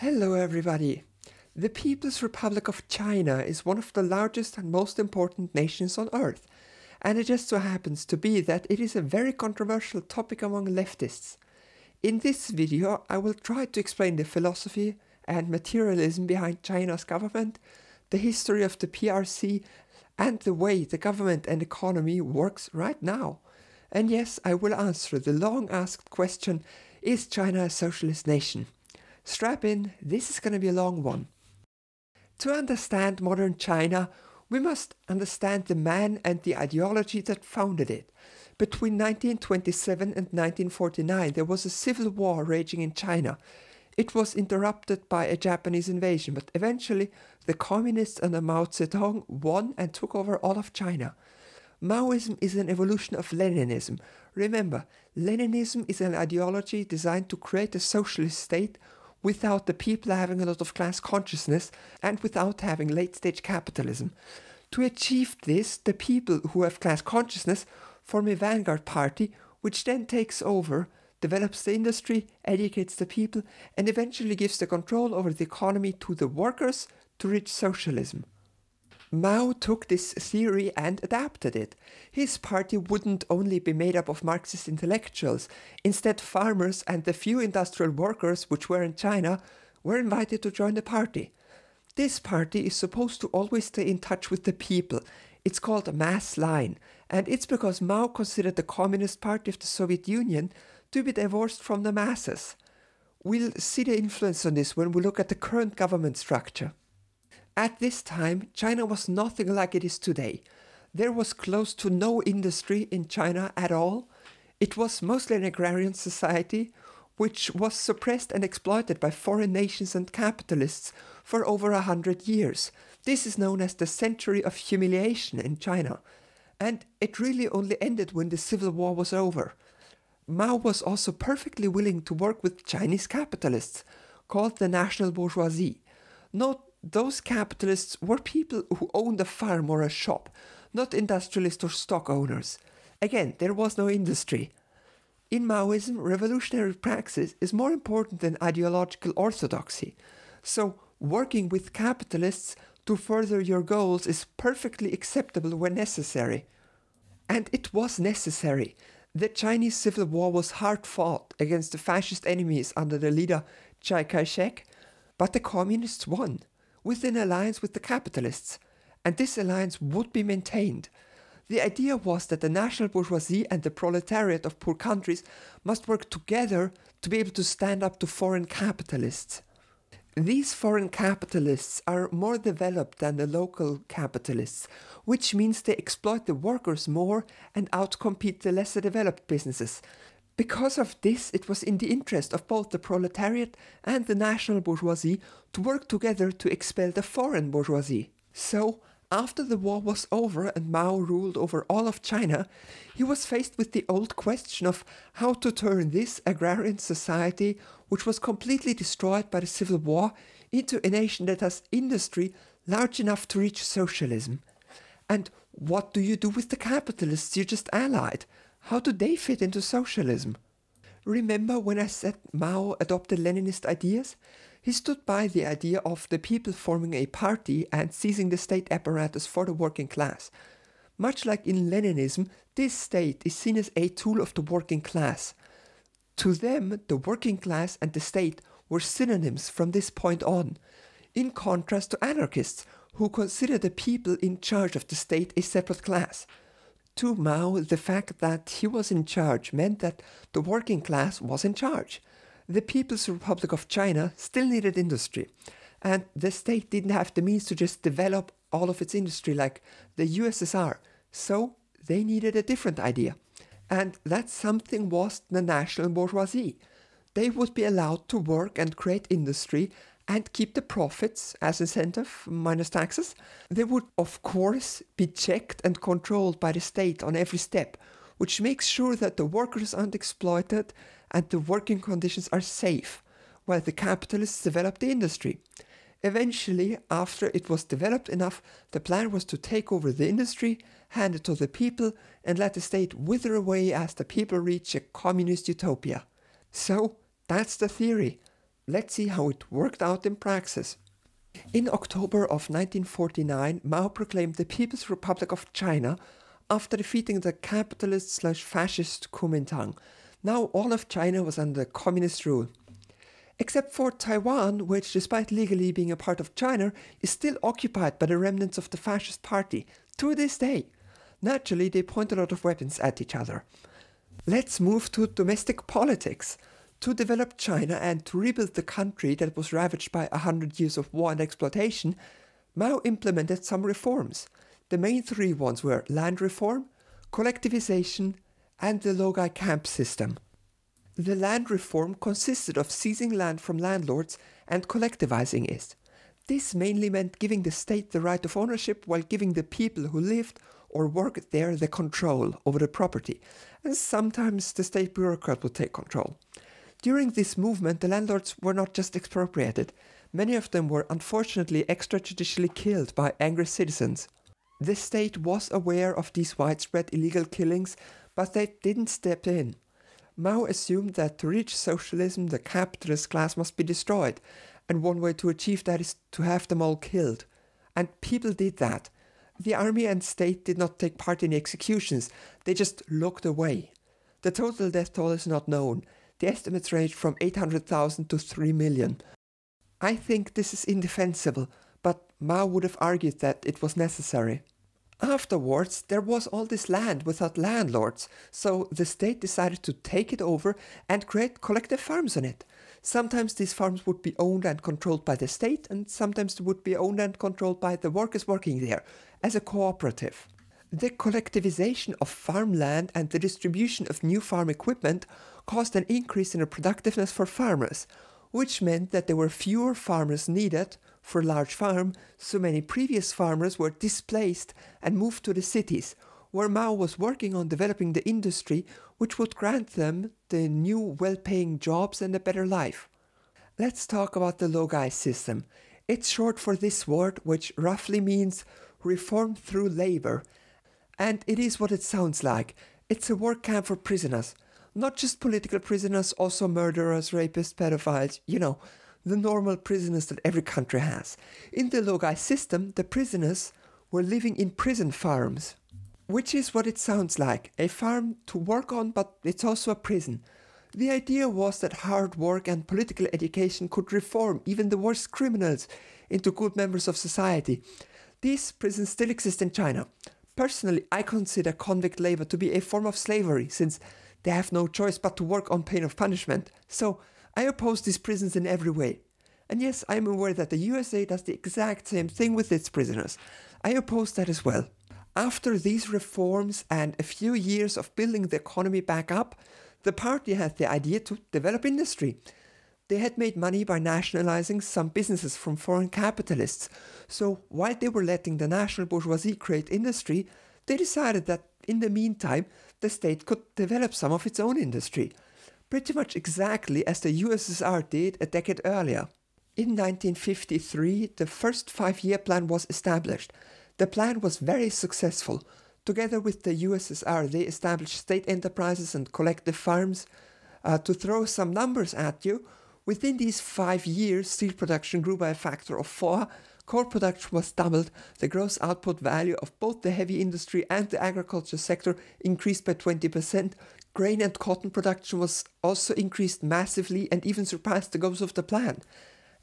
Hello, everybody. The People's Republic of China is one of the largest and most important nations on earth, and it just so happens to be that it is a very controversial topic among leftists. In this video, I will try to explain the philosophy and materialism behind China's government, the history of the PRC, and the way the government and economy works right now. And yes, I will answer the long asked question is China a socialist nation? Strap in, this is going to be a long one. To understand modern China, we must understand the man and the ideology that founded it. Between 1927 and 1949, there was a civil war raging in China. It was interrupted by a Japanese invasion, but eventually the communists under Mao Zedong won and took over all of China. Maoism is an evolution of Leninism. Remember, Leninism is an ideology designed to create a socialist state without the people having a lot of class consciousness and without having late stage capitalism. To achieve this, the people who have class consciousness form a vanguard party which then takes over, develops the industry, educates the people, and eventually gives the control over the economy to the workers to reach socialism. Mao took this theory and adapted it. His party wouldn't only be made up of Marxist intellectuals, instead, farmers and the few industrial workers which were in China were invited to join the party. This party is supposed to always stay in touch with the people. It's called a mass line, and it's because Mao considered the Communist Party of the Soviet Union to be divorced from the masses. We'll see the influence on this when we look at the current government structure. At this time, China was nothing like it is today. There was close to no industry in China at all. It was mostly an agrarian society, which was suppressed and exploited by foreign nations and capitalists for over a hundred years. This is known as the century of humiliation in China. And it really only ended when the Civil War was over. Mao was also perfectly willing to work with Chinese capitalists, called the national bourgeoisie. Not those capitalists were people who owned a farm or a shop, not industrialists or stock owners. Again, there was no industry. In Maoism, revolutionary praxis is more important than ideological orthodoxy. So, working with capitalists to further your goals is perfectly acceptable when necessary. And it was necessary. The Chinese Civil War was hard fought against the fascist enemies under the leader Chiang Kai shek, but the communists won with an alliance with the capitalists, and this alliance would be maintained. The idea was that the national bourgeoisie and the proletariat of poor countries must work together to be able to stand up to foreign capitalists. These foreign capitalists are more developed than the local capitalists, which means they exploit the workers more and outcompete the lesser developed businesses, because of this, it was in the interest of both the proletariat and the national bourgeoisie to work together to expel the foreign bourgeoisie. So, after the war was over and Mao ruled over all of China, he was faced with the old question of how to turn this agrarian society, which was completely destroyed by the Civil War, into a nation that has industry large enough to reach socialism. And what do you do with the capitalists you just allied? How do they fit into socialism? Remember when I said Mao adopted Leninist ideas? He stood by the idea of the people forming a party and seizing the state apparatus for the working class. Much like in Leninism, this state is seen as a tool of the working class. To them, the working class and the state were synonyms from this point on, in contrast to anarchists, who consider the people in charge of the state a separate class to Mao, the fact that he was in charge meant that the working class was in charge. The People's Republic of China still needed industry, and the state didn't have the means to just develop all of its industry like the USSR, so they needed a different idea. And that something was the national bourgeoisie. They would be allowed to work and create industry and keep the profits as incentive minus taxes, they would, of course, be checked and controlled by the state on every step, which makes sure that the workers aren't exploited and the working conditions are safe, while the capitalists develop the industry. Eventually, after it was developed enough, the plan was to take over the industry, hand it to the people, and let the state wither away as the people reach a communist utopia. So, that's the theory. Let's see how it worked out in praxis. In October of 1949, Mao proclaimed the People's Republic of China after defeating the capitalist slash fascist Kuomintang. Now all of China was under communist rule. Except for Taiwan, which, despite legally being a part of China, is still occupied by the remnants of the fascist party to this day. Naturally, they point a lot of weapons at each other. Let's move to domestic politics to develop China and to rebuild the country that was ravaged by a hundred years of war and exploitation, Mao implemented some reforms. The main three ones were land reform, collectivization, and the Logai camp system. The land reform consisted of seizing land from landlords and collectivizing it. This mainly meant giving the state the right of ownership while giving the people who lived or worked there the control over the property, and sometimes the state bureaucrat would take control. During this movement, the landlords were not just expropriated, many of them were unfortunately extrajudicially killed by angry citizens. The state was aware of these widespread illegal killings, but they didn't step in. Mao assumed that to reach socialism, the capitalist class must be destroyed, and one way to achieve that is to have them all killed. And people did that. The army and state did not take part in the executions, they just looked away. The total death toll is not known, the estimates range from 800,000 to 3 million. I think this is indefensible, but Mao would have argued that it was necessary. Afterwards, there was all this land without landlords, so the state decided to take it over and create collective farms on it. Sometimes these farms would be owned and controlled by the state, and sometimes they would be owned and controlled by the workers working there, as a cooperative. The collectivization of farmland and the distribution of new farm equipment caused an increase in the productiveness for farmers, which meant that there were fewer farmers needed for large farm, so many previous farmers were displaced and moved to the cities, where Mao was working on developing the industry which would grant them the new well-paying jobs and a better life. Let's talk about the Logai system. It's short for this word which roughly means reform through labor. And it is what it sounds like. It's a work camp for prisoners not just political prisoners, also murderers, rapists, pedophiles, you know, the normal prisoners that every country has. In the Logai system, the prisoners were living in prison farms, which is what it sounds like a farm to work on, but it's also a prison. The idea was that hard work and political education could reform even the worst criminals into good members of society. These prisons still exist in China. Personally, I consider convict labor to be a form of slavery, since they have no choice but to work on pain of punishment. So I oppose these prisons in every way. And yes, I am aware that the USA does the exact same thing with its prisoners. I oppose that as well. After these reforms and a few years of building the economy back up, the party had the idea to develop industry. They had made money by nationalizing some businesses from foreign capitalists. So while they were letting the national bourgeoisie create industry, they decided that in the meantime, the state could develop some of its own industry, pretty much exactly as the USSR did a decade earlier. In 1953, the first five year plan was established. The plan was very successful. Together with the USSR, they established state enterprises and collective farms. Uh, to throw some numbers at you, within these five years, steel production grew by a factor of four, Coal production was doubled, the gross output value of both the heavy industry and the agriculture sector increased by 20%, grain and cotton production was also increased massively and even surpassed the goals of the plan.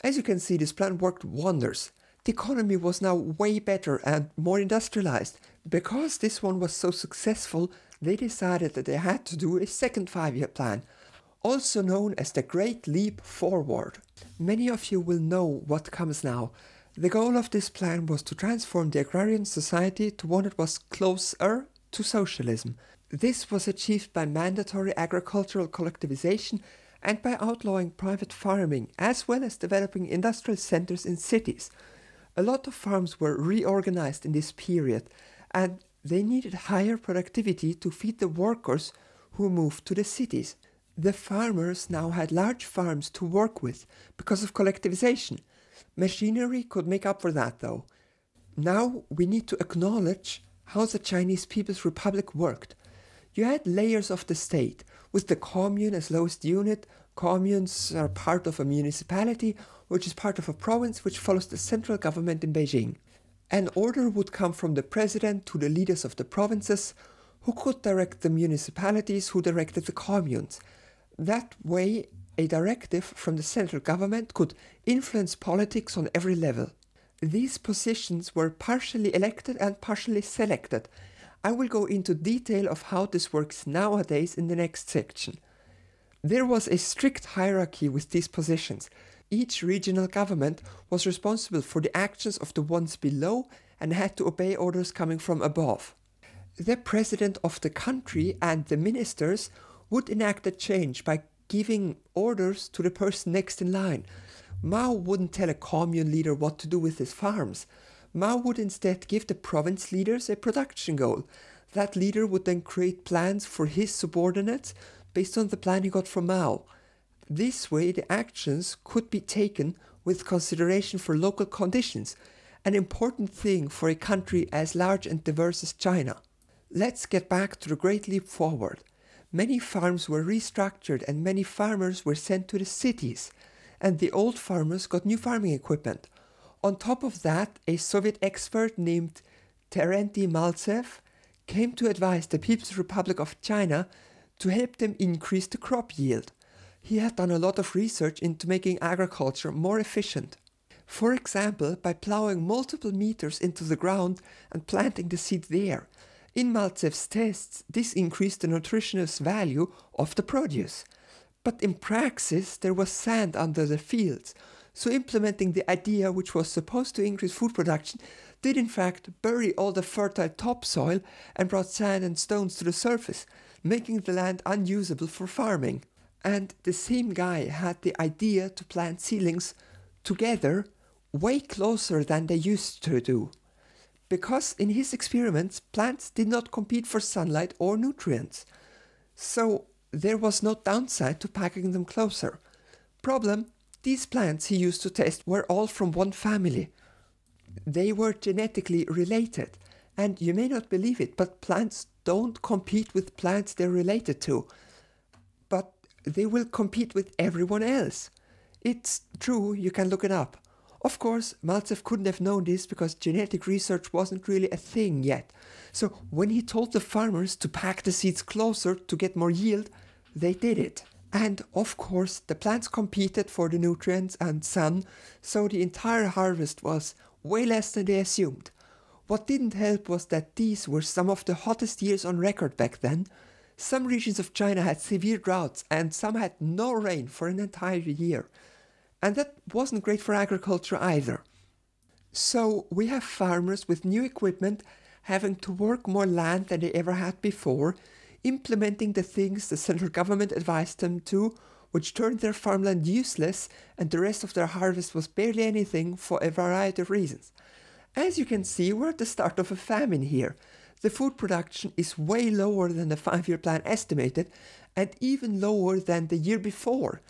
As you can see, this plan worked wonders. The economy was now way better and more industrialized. Because this one was so successful, they decided that they had to do a second five-year plan, also known as the Great Leap Forward. Many of you will know what comes now. The goal of this plan was to transform the agrarian society to one that was closer to socialism. This was achieved by mandatory agricultural collectivization and by outlawing private farming, as well as developing industrial centers in cities. A lot of farms were reorganized in this period, and they needed higher productivity to feed the workers who moved to the cities. The farmers now had large farms to work with because of collectivization. Machinery could make up for that, though. Now we need to acknowledge how the Chinese People's Republic worked. You had layers of the state, with the commune as lowest unit. Communes are part of a municipality, which is part of a province which follows the central government in Beijing. An order would come from the president to the leaders of the provinces, who could direct the municipalities, who directed the communes. That way, a directive from the central government could influence politics on every level. These positions were partially elected and partially selected. I will go into detail of how this works nowadays in the next section. There was a strict hierarchy with these positions. Each regional government was responsible for the actions of the ones below and had to obey orders coming from above. The president of the country and the ministers would enact a change by giving orders to the person next in line. Mao wouldn't tell a commune leader what to do with his farms. Mao would instead give the province leaders a production goal. That leader would then create plans for his subordinates based on the plan he got from Mao. This way, the actions could be taken with consideration for local conditions, an important thing for a country as large and diverse as China. Let's get back to the Great Leap Forward. Many farms were restructured and many farmers were sent to the cities, and the old farmers got new farming equipment. On top of that, a Soviet expert named Terenty Maltsev came to advise the People's Republic of China to help them increase the crop yield. He had done a lot of research into making agriculture more efficient. For example, by plowing multiple meters into the ground and planting the seed there, in Maltsev's tests, this increased the nutritional value of the produce. But in praxis, there was sand under the fields, so implementing the idea which was supposed to increase food production did in fact bury all the fertile topsoil and brought sand and stones to the surface, making the land unusable for farming. And the same guy had the idea to plant seedlings together way closer than they used to do because in his experiments, plants did not compete for sunlight or nutrients. So there was no downside to packing them closer. Problem, these plants he used to test were all from one family. They were genetically related, and you may not believe it, but plants don't compete with plants they're related to. But they will compete with everyone else. It's true, you can look it up. Of course, Maltsev couldn't have known this because genetic research wasn't really a thing yet. So when he told the farmers to pack the seeds closer to get more yield, they did it. And of course, the plants competed for the nutrients and sun, so the entire harvest was way less than they assumed. What didn't help was that these were some of the hottest years on record back then. Some regions of China had severe droughts and some had no rain for an entire year. And that wasn't great for agriculture either. So we have farmers with new equipment having to work more land than they ever had before, implementing the things the central government advised them to, which turned their farmland useless and the rest of their harvest was barely anything for a variety of reasons. As you can see, we're at the start of a famine here. The food production is way lower than the five year plan estimated and even lower than the year before.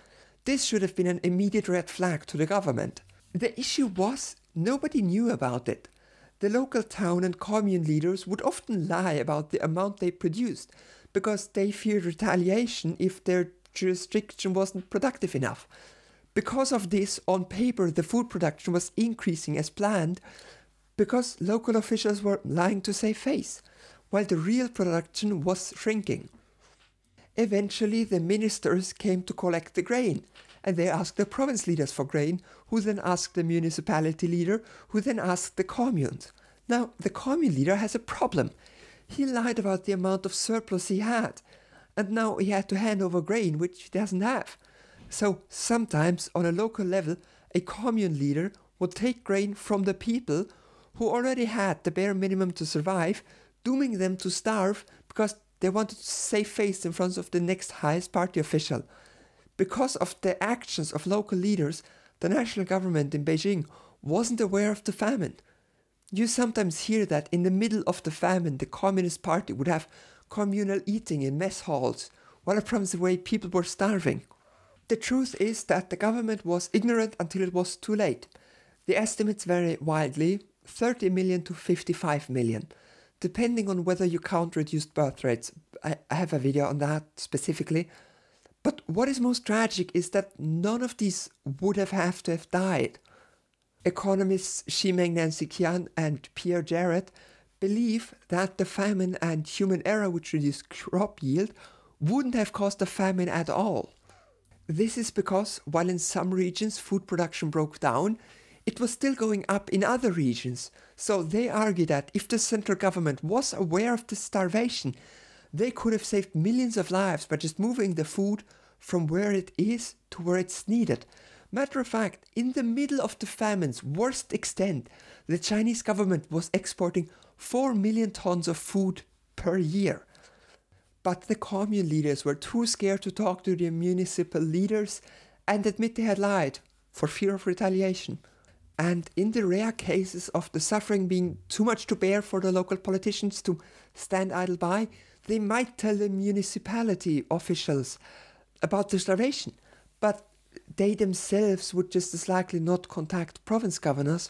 This should have been an immediate red flag to the government. The issue was nobody knew about it. The local town and commune leaders would often lie about the amount they produced because they feared retaliation if their jurisdiction wasn't productive enough. Because of this, on paper, the food production was increasing as planned because local officials were lying to save face, while the real production was shrinking. Eventually, the ministers came to collect the grain, and they asked the province leaders for grain, who then asked the municipality leader, who then asked the communes. Now, the commune leader has a problem. He lied about the amount of surplus he had, and now he had to hand over grain which he doesn't have. So, sometimes on a local level, a commune leader would take grain from the people who already had the bare minimum to survive, dooming them to starve because they wanted to save face in front of the next highest party official. Because of the actions of local leaders, the national government in Beijing wasn't aware of the famine. You sometimes hear that in the middle of the famine, the Communist Party would have communal eating in mess halls, while from the way people were starving. The truth is that the government was ignorant until it was too late. The estimates vary wildly: 30 million to 55 million depending on whether you count reduced birth rates. I, I have a video on that specifically. But what is most tragic is that none of these would have have to have died. Economists Shimeng Nancy Kian and Pierre Jarrett believe that the famine and human error which reduced crop yield wouldn't have caused a famine at all. This is because while in some regions food production broke down, it was still going up in other regions. So they argue that if the central government was aware of the starvation, they could have saved millions of lives by just moving the food from where it is to where it's needed. Matter of fact, in the middle of the famine's worst extent, the Chinese government was exporting 4 million tons of food per year. But the commune leaders were too scared to talk to their municipal leaders and admit they had lied for fear of retaliation. And in the rare cases of the suffering being too much to bear for the local politicians to stand idle by, they might tell the municipality officials about the starvation, but they themselves would just as likely not contact province governors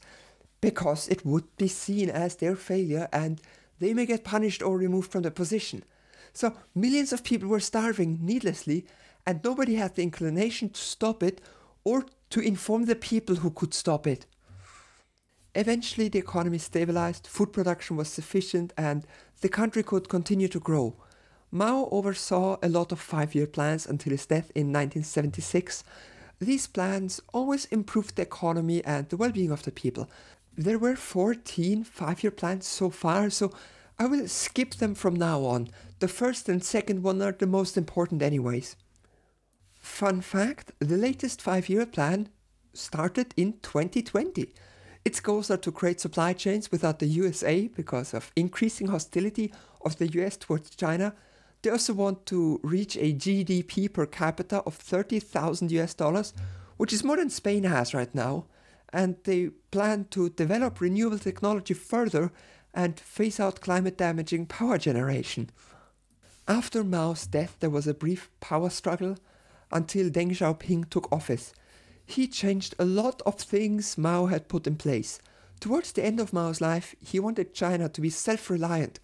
because it would be seen as their failure and they may get punished or removed from their position. So millions of people were starving needlessly and nobody had the inclination to stop it or to inform the people who could stop it. Eventually, the economy stabilized, food production was sufficient, and the country could continue to grow. Mao oversaw a lot of five year plans until his death in 1976. These plans always improved the economy and the well being of the people. There were 14 five year plans so far, so I will skip them from now on. The first and second one are the most important, anyways. Fun fact the latest five year plan started in 2020. Its goals are to create supply chains without the USA because of increasing hostility of the US towards China. They also want to reach a GDP per capita of 30,000 US dollars, which is more than Spain has right now. And they plan to develop renewable technology further and phase out climate damaging power generation. After Mao's death, there was a brief power struggle until Deng Xiaoping took office. He changed a lot of things Mao had put in place. Towards the end of Mao's life, he wanted China to be self reliant,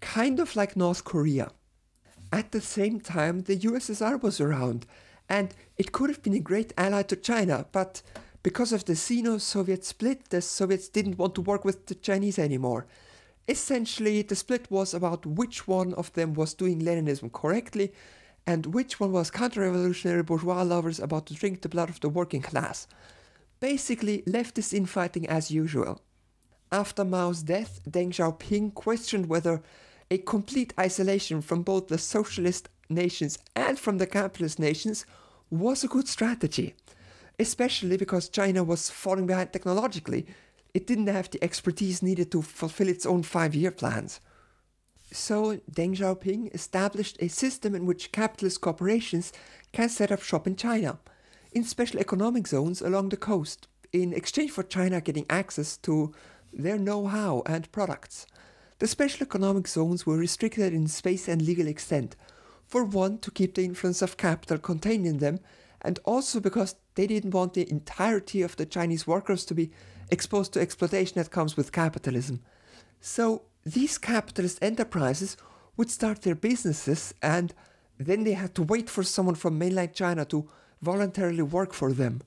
kind of like North Korea. At the same time, the USSR was around, and it could have been a great ally to China, but because of the Sino Soviet split, the Soviets didn't want to work with the Chinese anymore. Essentially, the split was about which one of them was doing Leninism correctly and which one was counter-revolutionary bourgeois lovers about to drink the blood of the working class. Basically, leftist infighting as usual. After Mao's death, Deng Xiaoping questioned whether a complete isolation from both the socialist nations and from the capitalist nations was a good strategy, especially because China was falling behind technologically. It didn't have the expertise needed to fulfill its own five year plans. So Deng Xiaoping established a system in which capitalist corporations can set up shop in China, in special economic zones along the coast, in exchange for China getting access to their know how and products. The special economic zones were restricted in space and legal extent, for one, to keep the influence of capital contained in them, and also because they didn't want the entirety of the Chinese workers to be exposed to exploitation that comes with capitalism. So these capitalist enterprises would start their businesses and then they had to wait for someone from mainland China to voluntarily work for them.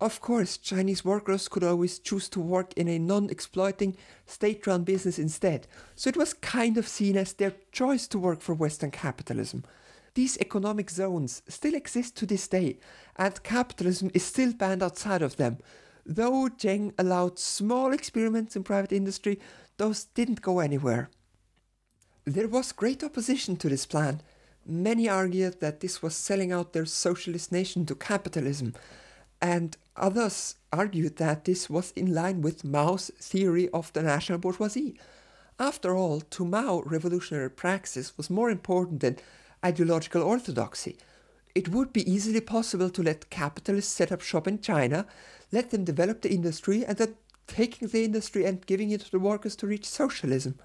Of course, Chinese workers could always choose to work in a non exploiting state run business instead, so it was kind of seen as their choice to work for Western capitalism. These economic zones still exist to this day, and capitalism is still banned outside of them, though Zheng allowed small experiments in private industry those didn't go anywhere. There was great opposition to this plan. Many argued that this was selling out their socialist nation to capitalism, and others argued that this was in line with Mao's theory of the national bourgeoisie. After all, to Mao, revolutionary praxis was more important than ideological orthodoxy. It would be easily possible to let capitalists set up shop in China, let them develop the industry, and then taking the industry and giving it to the workers to reach socialism.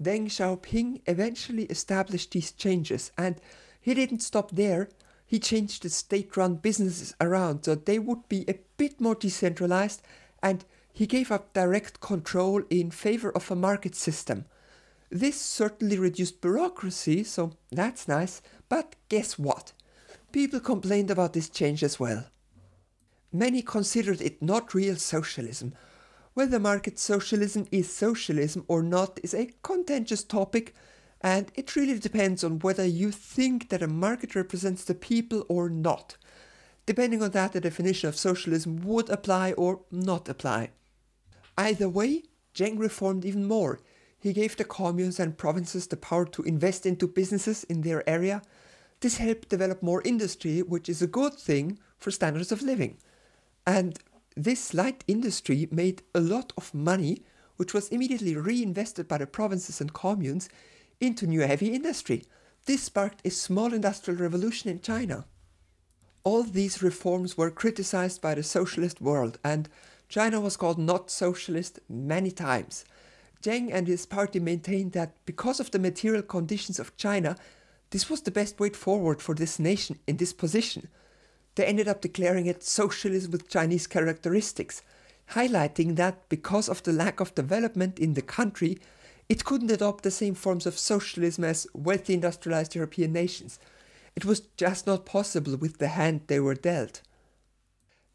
Deng Xiaoping eventually established these changes, and he didn't stop there. He changed the state run businesses around so they would be a bit more decentralized, and he gave up direct control in favor of a market system. This certainly reduced bureaucracy, so that's nice, but guess what? People complained about this change as well. Many considered it not real socialism. Whether market socialism is socialism or not is a contentious topic, and it really depends on whether you think that a market represents the people or not. Depending on that, the definition of socialism would apply or not apply. Either way, Zheng reformed even more. He gave the communes and provinces the power to invest into businesses in their area. This helped develop more industry, which is a good thing for standards of living. And this light industry made a lot of money, which was immediately reinvested by the provinces and communes into new heavy industry. This sparked a small industrial revolution in China. All these reforms were criticized by the socialist world, and China was called not socialist many times. Zheng and his party maintained that because of the material conditions of China, this was the best way forward for this nation in this position they ended up declaring it socialism with Chinese characteristics, highlighting that because of the lack of development in the country, it couldn't adopt the same forms of socialism as wealthy industrialized European nations. It was just not possible with the hand they were dealt.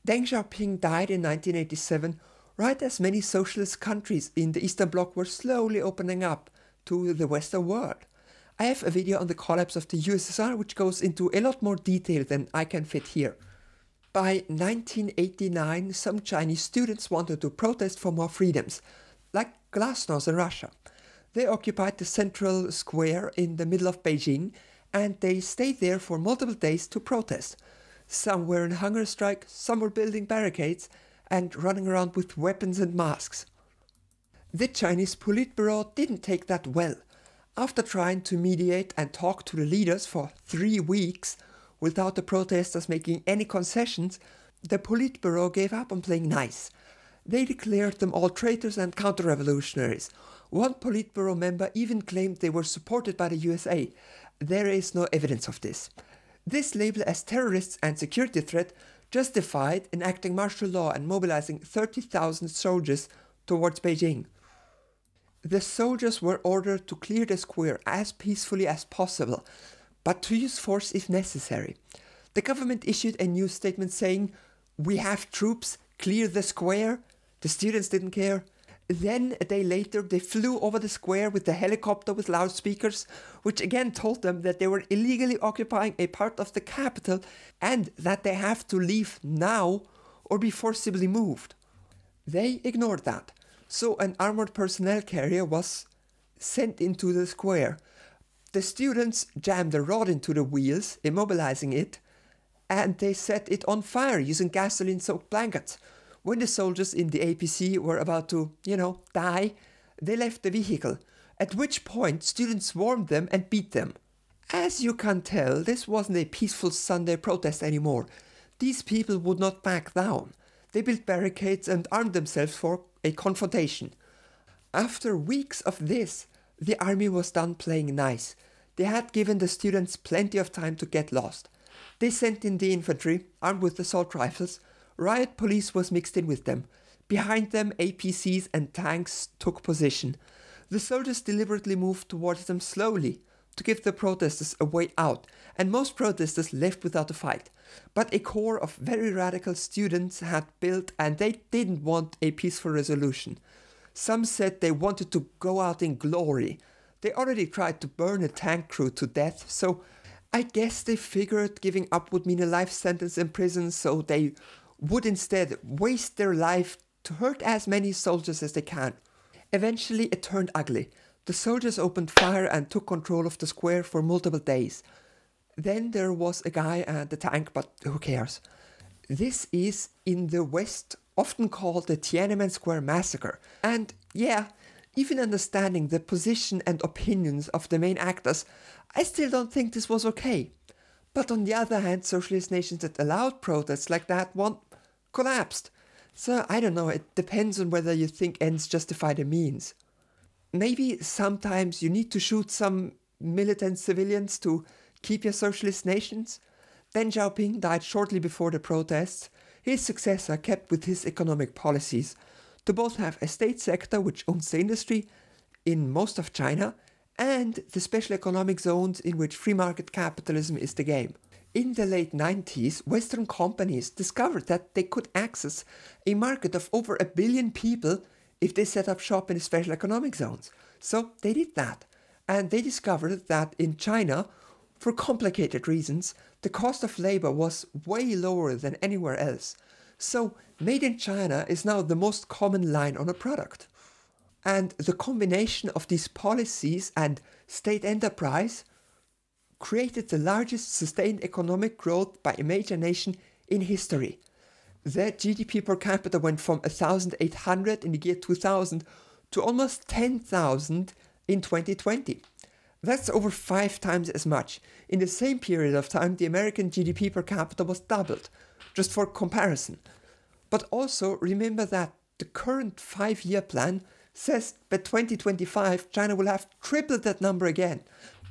Deng Xiaoping died in 1987, right as many socialist countries in the Eastern Bloc were slowly opening up to the Western world. I have a video on the collapse of the USSR which goes into a lot more detail than I can fit here. By 1989, some Chinese students wanted to protest for more freedoms, like glasnost in Russia. They occupied the central square in the middle of Beijing and they stayed there for multiple days to protest. Some were in hunger strike, some were building barricades and running around with weapons and masks. The Chinese Politburo didn't take that well. After trying to mediate and talk to the leaders for three weeks without the protesters making any concessions, the Politburo gave up on playing nice. They declared them all traitors and counter revolutionaries. One Politburo member even claimed they were supported by the USA. There is no evidence of this. This label as terrorists and security threat justified enacting martial law and mobilizing 30,000 soldiers towards Beijing. The soldiers were ordered to clear the square as peacefully as possible, but to use force if necessary. The government issued a new statement saying, We have troops, clear the square. The students didn't care. Then, a day later, they flew over the square with a helicopter with loudspeakers, which again told them that they were illegally occupying a part of the capital and that they have to leave now or be forcibly moved. They ignored that. So an armored personnel carrier was sent into the square. The students jammed a rod into the wheels, immobilizing it, and they set it on fire using gasoline soaked blankets. When the soldiers in the APC were about to, you know, die, they left the vehicle, at which point students swarmed them and beat them. As you can tell, this wasn't a peaceful Sunday protest anymore. These people would not back down. They built barricades and armed themselves for a confrontation. After weeks of this, the army was done playing nice. They had given the students plenty of time to get lost. They sent in the infantry, armed with assault rifles. Riot police was mixed in with them. Behind them, APCs and tanks took position. The soldiers deliberately moved towards them slowly to give the protesters a way out and most protesters left without a fight. But a core of very radical students had built and they didn't want a peaceful resolution. Some said they wanted to go out in glory. They already tried to burn a tank crew to death, so I guess they figured giving up would mean a life sentence in prison, so they would instead waste their life to hurt as many soldiers as they can. Eventually, it turned ugly. The soldiers opened fire and took control of the square for multiple days. Then there was a guy at the tank, but who cares? This is in the West, often called the Tiananmen Square Massacre. And yeah, even understanding the position and opinions of the main actors, I still don't think this was okay. But on the other hand, socialist nations that allowed protests like that one collapsed. So I don't know, it depends on whether you think ends justify the means. Maybe sometimes you need to shoot some militant civilians to Keep Your Socialist Nations, Deng Xiaoping died shortly before the protests. His successor kept with his economic policies to both have a state sector which owns the industry in most of China and the special economic zones in which free market capitalism is the game. In the late 90s, Western companies discovered that they could access a market of over a billion people if they set up shop in the special economic zones. So they did that. And they discovered that in China, for complicated reasons, the cost of labor was way lower than anywhere else, so made in China is now the most common line on a product. And the combination of these policies and state enterprise created the largest sustained economic growth by a major nation in history. Their GDP per capita went from 1,800 in the year 2000 to almost 10,000 in 2020. That's over five times as much. In the same period of time, the American GDP per capita was doubled, just for comparison. But also remember that the current five year plan says by 2025, China will have tripled that number again.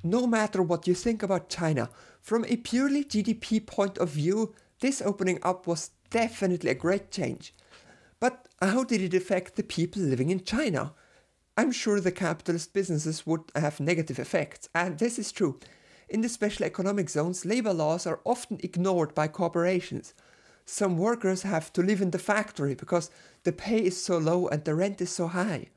No matter what you think about China, from a purely GDP point of view, this opening up was definitely a great change. But how did it affect the people living in China? I'm sure the capitalist businesses would have negative effects, and this is true. In the special economic zones, labor laws are often ignored by corporations. Some workers have to live in the factory because the pay is so low and the rent is so high.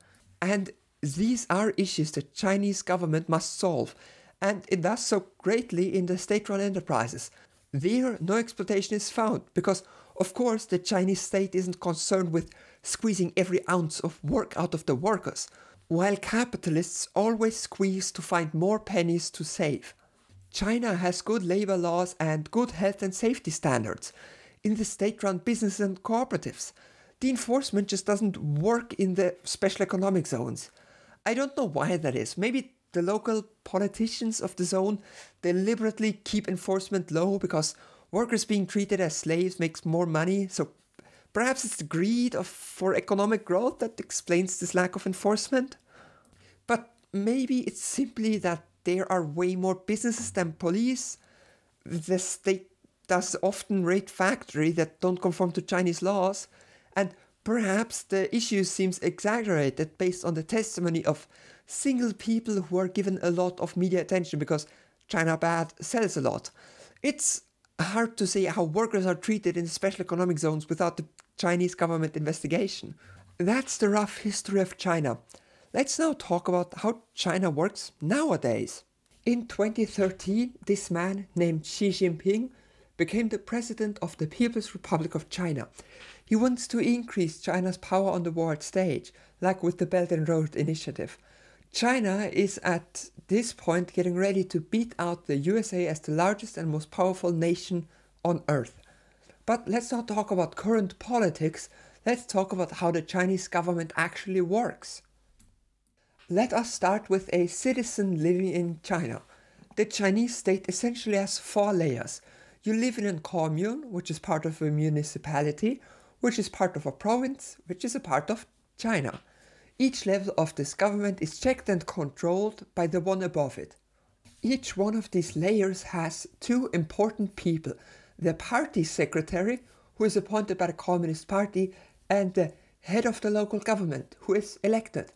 And these are issues the Chinese government must solve, and it does so greatly in the state-run enterprises. There, no exploitation is found because, of course, the Chinese state isn't concerned with squeezing every ounce of work out of the workers. While capitalists always squeeze to find more pennies to save, China has good labor laws and good health and safety standards. In the state run businesses and cooperatives, the enforcement just doesn't work in the special economic zones. I don't know why that is. Maybe the local politicians of the zone deliberately keep enforcement low because workers being treated as slaves makes more money, so Perhaps it's the greed of, for economic growth that explains this lack of enforcement. But maybe it's simply that there are way more businesses than police. The state does often raid factories that don't conform to Chinese laws, and perhaps the issue seems exaggerated based on the testimony of single people who are given a lot of media attention because China Bad sells a lot. It's hard to say how workers are treated in special economic zones without the Chinese government investigation. That's the rough history of China. Let's now talk about how China works nowadays. In 2013, this man named Xi Jinping became the president of the People's Republic of China. He wants to increase China's power on the world stage, like with the Belt and Road Initiative. China is at this point getting ready to beat out the USA as the largest and most powerful nation on earth. But let's not talk about current politics, let's talk about how the Chinese government actually works. Let us start with a citizen living in China. The Chinese state essentially has four layers. You live in a commune, which is part of a municipality, which is part of a province, which is a part of China. Each level of this government is checked and controlled by the one above it. Each one of these layers has two important people the party secretary, who is appointed by the Communist Party, and the head of the local government, who is elected.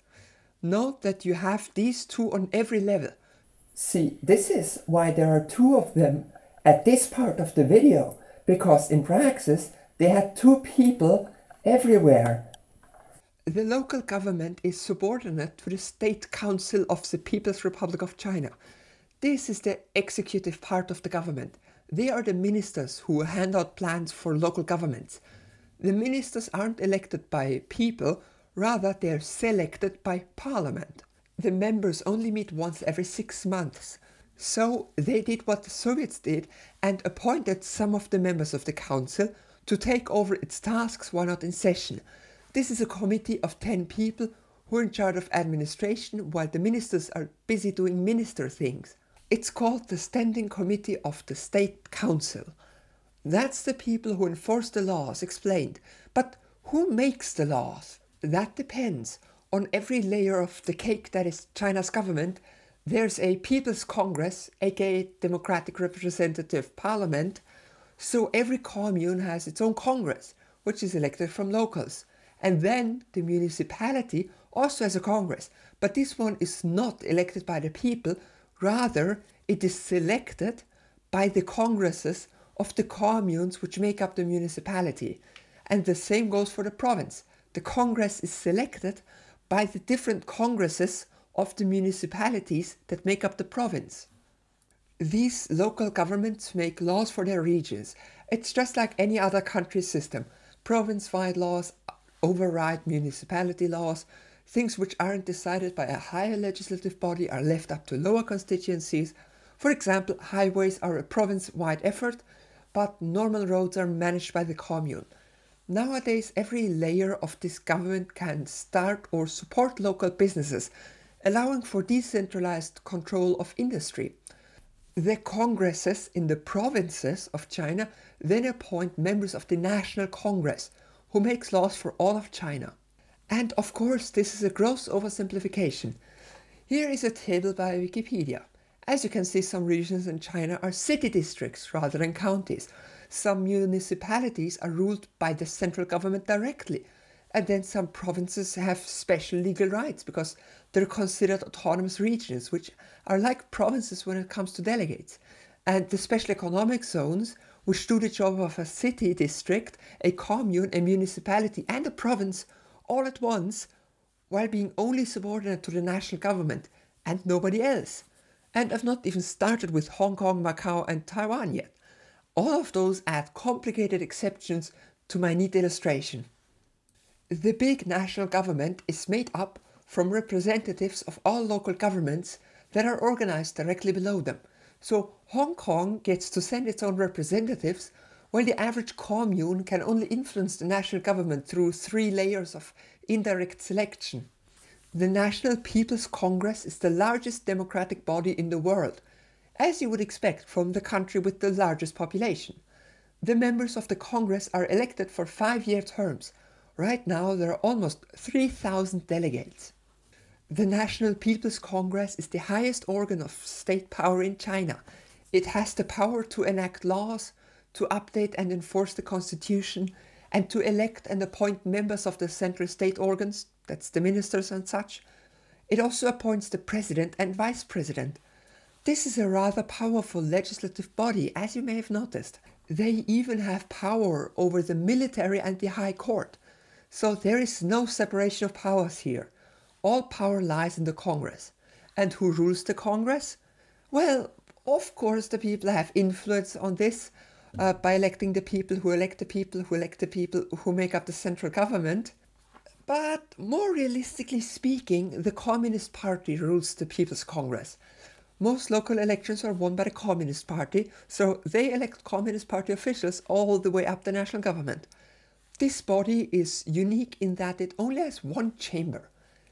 Note that you have these two on every level. See, this is why there are two of them at this part of the video, because in Praxis they had two people everywhere. The local government is subordinate to the State Council of the People's Republic of China. This is the executive part of the government. They are the ministers who hand out plans for local governments. The ministers aren't elected by people, rather they're selected by parliament. The members only meet once every six months. So they did what the Soviets did and appointed some of the members of the council to take over its tasks while not in session. This is a committee of 10 people who are in charge of administration while the ministers are busy doing minister things. It's called the Standing Committee of the State Council. That's the people who enforce the laws explained. But who makes the laws? That depends. On every layer of the cake that is China's government, there's a People's Congress, aka Democratic Representative Parliament. So every commune has its own Congress, which is elected from locals. And then the municipality also has a Congress, but this one is not elected by the people, Rather, it is selected by the congresses of the communes which make up the municipality. And the same goes for the province. The congress is selected by the different congresses of the municipalities that make up the province. These local governments make laws for their regions. It's just like any other country system. Province wide laws override municipality laws, Things which aren't decided by a higher legislative body are left up to lower constituencies. For example, highways are a province-wide effort, but normal roads are managed by the commune. Nowadays, every layer of this government can start or support local businesses, allowing for decentralized control of industry. The congresses in the provinces of China then appoint members of the National Congress, who makes laws for all of China. And of course, this is a gross oversimplification. Here is a table by Wikipedia. As you can see, some regions in China are city districts rather than counties. Some municipalities are ruled by the central government directly. And then some provinces have special legal rights because they're considered autonomous regions, which are like provinces when it comes to delegates. And the special economic zones, which do the job of a city district, a commune, a municipality, and a province, all at once while being only subordinate to the national government and nobody else. And I've not even started with Hong Kong, Macau, and Taiwan yet. All of those add complicated exceptions to my neat illustration. The big national government is made up from representatives of all local governments that are organized directly below them. So Hong Kong gets to send its own representatives while the average commune can only influence the national government through three layers of indirect selection. The National People's Congress is the largest democratic body in the world, as you would expect from the country with the largest population. The members of the Congress are elected for five year terms. Right now, there are almost 3,000 delegates. The National People's Congress is the highest organ of state power in China. It has the power to enact laws, to update and enforce the Constitution, and to elect and appoint members of the central state organs, that's the ministers and such. It also appoints the president and vice president. This is a rather powerful legislative body, as you may have noticed. They even have power over the military and the High Court. So there is no separation of powers here. All power lies in the Congress. And who rules the Congress? Well, of course, the people have influence on this, uh, by electing the people who elect the people who elect the people who make up the central government. But more realistically speaking, the Communist Party rules the People's Congress. Most local elections are won by the Communist Party, so they elect Communist Party officials all the way up the national government. This body is unique in that it only has one chamber.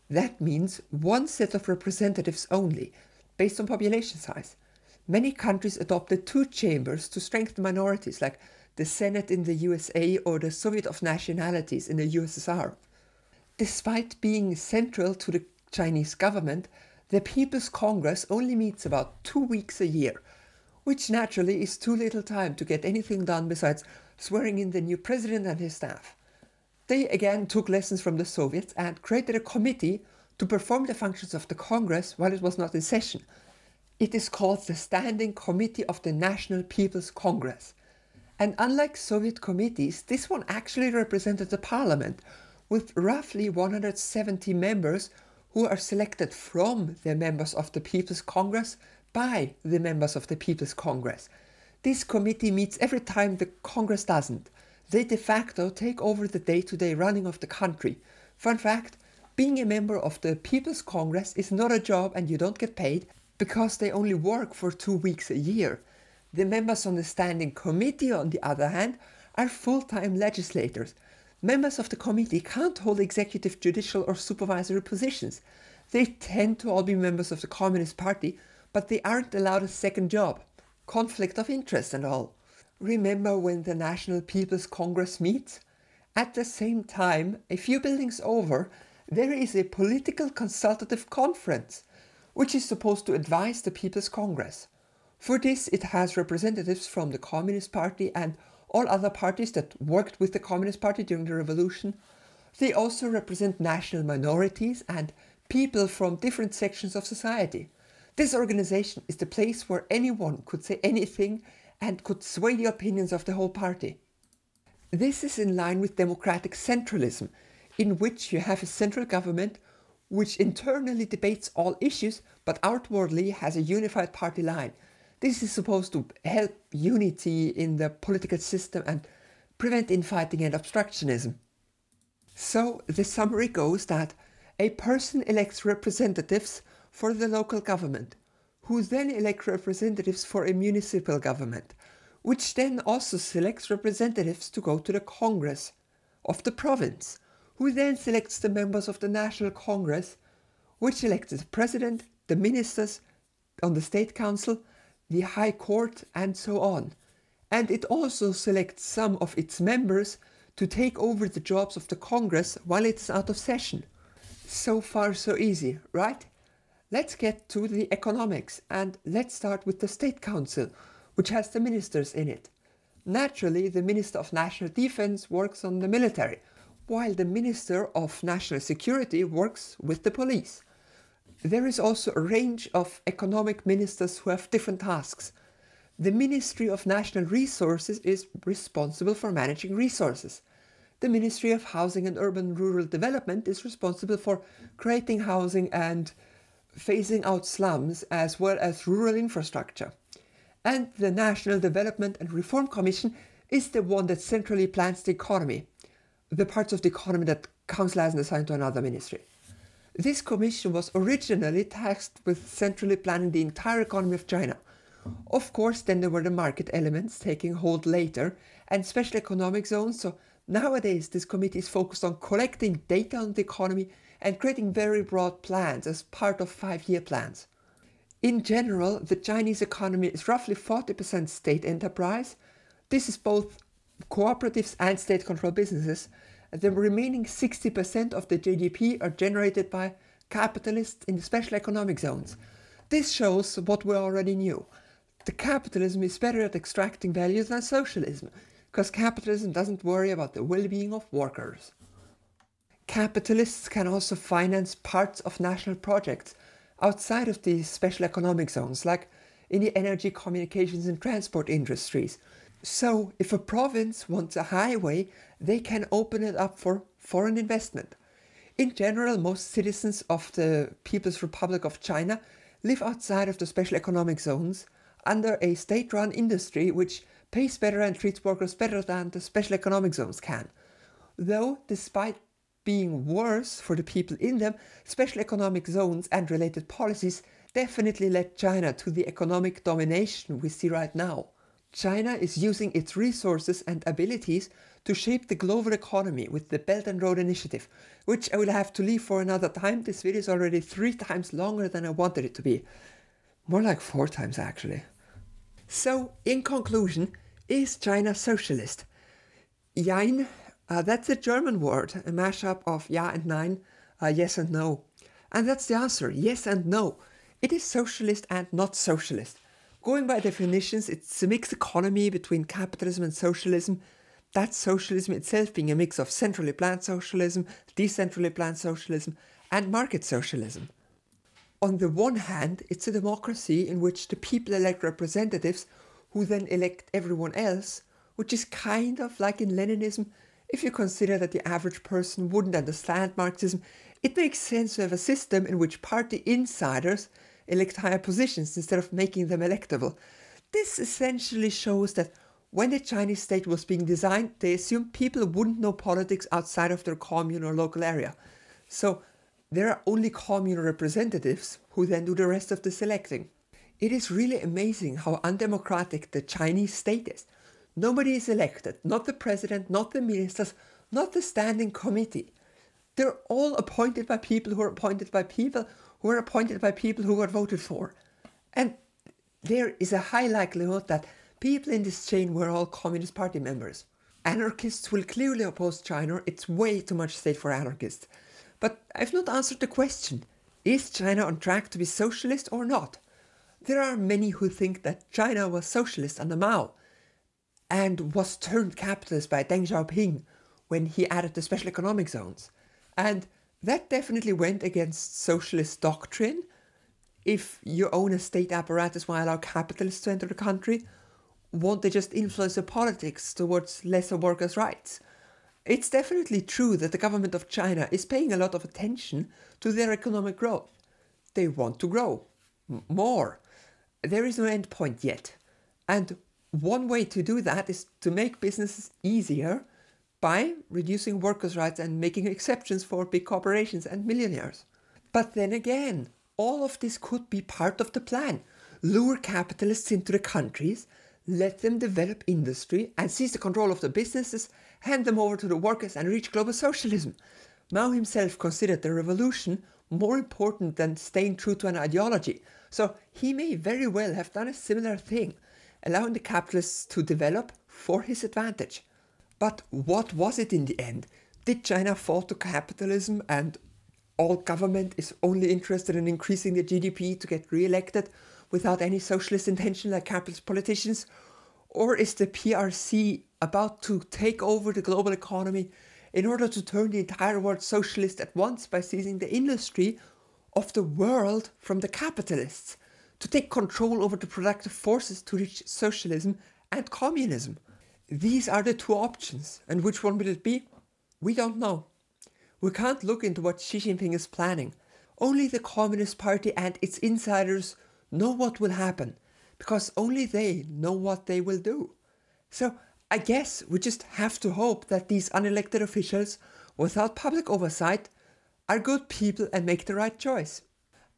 That means one set of representatives only, based on population size. Many countries adopted two chambers to strengthen minorities, like the Senate in the USA or the Soviet of Nationalities in the USSR. Despite being central to the Chinese government, the People's Congress only meets about two weeks a year, which naturally is too little time to get anything done besides swearing in the new president and his staff. They again took lessons from the Soviets and created a committee to perform the functions of the Congress while it was not in session, it is called the Standing Committee of the National People's Congress. And unlike Soviet committees, this one actually represented the parliament with roughly 170 members who are selected from the members of the People's Congress by the members of the People's Congress. This committee meets every time the Congress doesn't. They de facto take over the day to day running of the country. Fun fact being a member of the People's Congress is not a job and you don't get paid, because they only work for two weeks a year. The members on the Standing Committee, on the other hand, are full time legislators. Members of the committee can't hold executive, judicial, or supervisory positions. They tend to all be members of the Communist Party, but they aren't allowed a second job. Conflict of interest and all. Remember when the National People's Congress meets? At the same time, a few buildings over, there is a political consultative conference which is supposed to advise the People's Congress. For this, it has representatives from the Communist Party and all other parties that worked with the Communist Party during the revolution. They also represent national minorities and people from different sections of society. This organization is the place where anyone could say anything and could sway the opinions of the whole party. This is in line with democratic centralism, in which you have a central government which internally debates all issues but outwardly has a unified party line. This is supposed to help unity in the political system and prevent infighting and obstructionism. So the summary goes that a person elects representatives for the local government, who then elect representatives for a municipal government, which then also selects representatives to go to the Congress of the province, who then selects the members of the National Congress, which elects the president, the ministers on the State Council, the High Court, and so on. And it also selects some of its members to take over the jobs of the Congress while it is out of session. So far, so easy, right? Let's get to the economics and let's start with the State Council, which has the ministers in it. Naturally, the Minister of National Defense works on the military, while the Minister of National Security works with the police. There is also a range of economic ministers who have different tasks. The Ministry of National Resources is responsible for managing resources. The Ministry of Housing and Urban Rural Development is responsible for creating housing and phasing out slums as well as rural infrastructure. And the National Development and Reform Commission is the one that centrally plans the economy the parts of the economy that council has assigned to another ministry. This commission was originally tasked with centrally planning the entire economy of China. Of course, then there were the market elements taking hold later and special economic zones. So nowadays, this committee is focused on collecting data on the economy and creating very broad plans as part of five year plans. In general, the Chinese economy is roughly 40% state enterprise. This is both cooperatives and state-controlled businesses, the remaining 60% of the GDP are generated by capitalists in special economic zones. This shows what we already knew. The capitalism is better at extracting value than socialism, because capitalism doesn't worry about the well-being of workers. Capitalists can also finance parts of national projects outside of these special economic zones, like in the energy, communications and transport industries, so if a province wants a highway, they can open it up for foreign investment. In general, most citizens of the People's Republic of China live outside of the special economic zones under a state-run industry which pays better and treats workers better than the special economic zones can. Though, despite being worse for the people in them, special economic zones and related policies definitely led China to the economic domination we see right now. China is using its resources and abilities to shape the global economy with the Belt and Road Initiative, which I will have to leave for another time. This video is already three times longer than I wanted it to be. More like four times, actually. So, in conclusion, is China socialist? Jein, uh, that's a German word, a mashup of ja and nein, uh, yes and no. And that's the answer, yes and no. It is socialist and not socialist. Going by definitions, it's a mixed economy between capitalism and socialism. That socialism itself being a mix of centrally planned socialism, decentrally planned socialism, and market socialism. On the one hand, it's a democracy in which the people elect representatives who then elect everyone else, which is kind of like in Leninism. If you consider that the average person wouldn't understand Marxism, it makes sense to have a system in which party insiders elect higher positions instead of making them electable. This essentially shows that when the Chinese state was being designed, they assumed people wouldn't know politics outside of their commune or local area. So there are only commune representatives who then do the rest of the selecting. It is really amazing how undemocratic the Chinese state is. Nobody is elected, not the president, not the ministers, not the standing committee. They're all appointed by people who are appointed by people who are appointed by people who got voted for. And there is a high likelihood that people in this chain were all Communist Party members. Anarchists will clearly oppose China, it's way too much state for anarchists. But I've not answered the question is China on track to be socialist or not? There are many who think that China was socialist under Mao and was turned capitalist by Deng Xiaoping when he added the special economic zones. And that definitely went against socialist doctrine. If you own a state apparatus, why allow capitalists to enter the country? Won't they just influence the politics towards lesser workers' rights? It's definitely true that the government of China is paying a lot of attention to their economic growth. They want to grow more. There is no end point yet. And one way to do that is to make businesses easier by reducing workers' rights and making exceptions for big corporations and millionaires. But then again, all of this could be part of the plan. Lure capitalists into the countries, let them develop industry and seize the control of the businesses, hand them over to the workers and reach global socialism. Mao himself considered the revolution more important than staying true to an ideology, so he may very well have done a similar thing, allowing the capitalists to develop for his advantage. But what was it in the end? Did China fall to capitalism and all government is only interested in increasing the GDP to get re-elected without any socialist intention like capitalist politicians? Or is the PRC about to take over the global economy in order to turn the entire world socialist at once by seizing the industry of the world from the capitalists, to take control over the productive forces to reach socialism and communism? These are the two options, and which one will it be? We don't know. We can't look into what Xi Jinping is planning. Only the Communist Party and its insiders know what will happen, because only they know what they will do. So I guess we just have to hope that these unelected officials, without public oversight, are good people and make the right choice.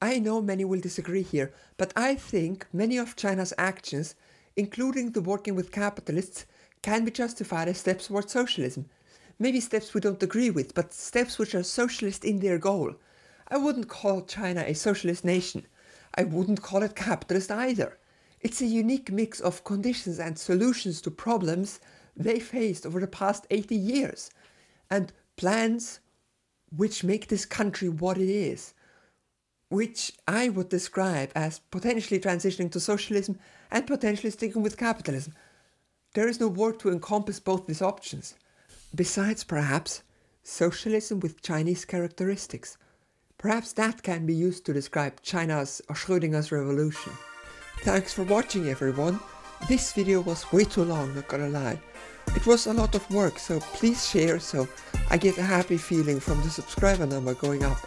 I know many will disagree here, but I think many of China's actions, including the working with capitalists, can be justified as steps towards socialism. Maybe steps we don't agree with, but steps which are socialist in their goal. I wouldn't call China a socialist nation. I wouldn't call it capitalist either. It's a unique mix of conditions and solutions to problems they faced over the past 80 years, and plans which make this country what it is, which I would describe as potentially transitioning to socialism and potentially sticking with capitalism. There is no word to encompass both these options. Besides, perhaps, socialism with Chinese characteristics. Perhaps that can be used to describe China's or Schrödinger's revolution. Thanks for watching everyone. This video was way too long, not gonna lie. It was a lot of work, so please share so I get a happy feeling from the subscriber number going up.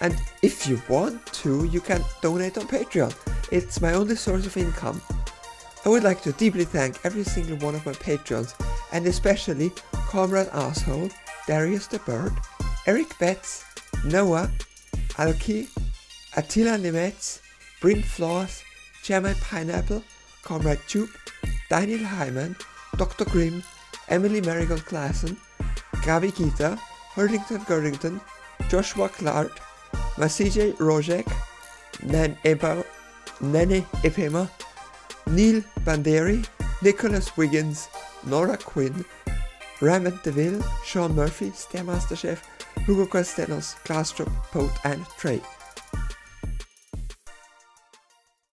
And if you want to, you can donate on Patreon. It's my only source of income. I would like to deeply thank every single one of my patrons, and especially Comrade Asshole, Darius the Bird, Eric Betts, Noah, Alki, Attila Nemetz, Bryn Flores, Chairman Pineapple, Comrade Tube, Daniel Hyman, Dr. Grimm, Emily Marigold Klassen, Gabi Gita, Hurlington Gurlington, Joshua Clark, Masije Rojek, Nan Eba, Nene Epema, Neil Banderi, Nicholas Wiggins, Nora Quinn, Raymond DeVille, Sean Murphy, Stairmaster Chef, Hugo Castellanos, Klastrup, Pote and Trey.